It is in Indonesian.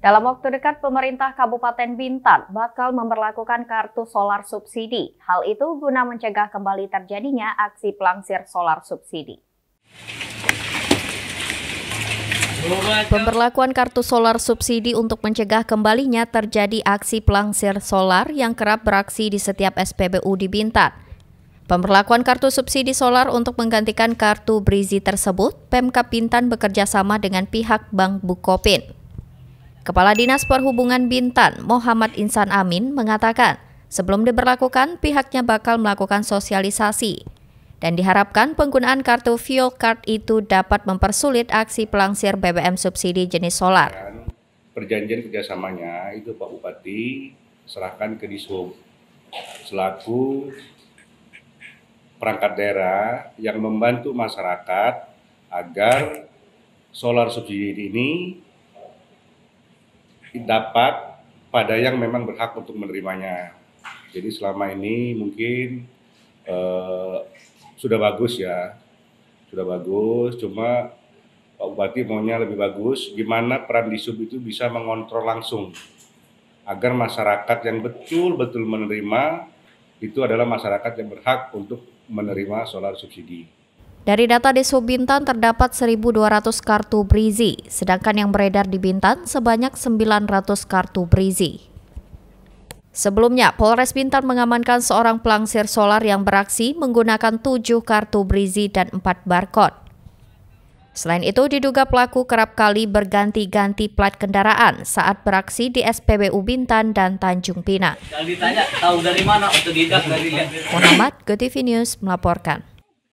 Dalam waktu dekat, pemerintah Kabupaten Bintan bakal memperlakukan kartu solar subsidi. Hal itu guna mencegah kembali terjadinya aksi pelangsir solar subsidi. Pemberlakuan kartu solar subsidi untuk mencegah kembalinya terjadi aksi pelangsir solar yang kerap beraksi di setiap SPBU di Bintan. Pemberlakuan kartu subsidi solar untuk menggantikan kartu brizi tersebut, Pemkab Bintan bekerja sama dengan pihak Bank Bukopin. Kepala Dinas Perhubungan Bintan, Muhammad Insan Amin, mengatakan sebelum diberlakukan pihaknya bakal melakukan sosialisasi. Dan diharapkan penggunaan kartu fuel card itu dapat mempersulit aksi pelangsir BBM subsidi jenis solar. Perjanjian kerjasamanya itu Pak Bupati serahkan ke Dishub selaku perangkat daerah yang membantu masyarakat agar solar subsidi ini dapat pada yang memang berhak untuk menerimanya. Jadi selama ini mungkin eh, sudah bagus ya, sudah bagus. Cuma Pak Bupati maunya lebih bagus. Gimana peran di sub itu bisa mengontrol langsung agar masyarakat yang betul-betul menerima itu adalah masyarakat yang berhak untuk menerima solar subsidi. Dari data di Subintan terdapat 1.200 kartu Brizi, sedangkan yang beredar di Bintan sebanyak 900 kartu Brizi. Sebelumnya, Polres Bintan mengamankan seorang pelangsir solar yang beraksi menggunakan 7 kartu Brizi dan 4 barcode. Selain itu, diduga pelaku kerap kali berganti-ganti plat kendaraan saat beraksi di SPBU Bintan dan Tanjung Pinang. Kalau ditanya, tahu Muhammad, melaporkan.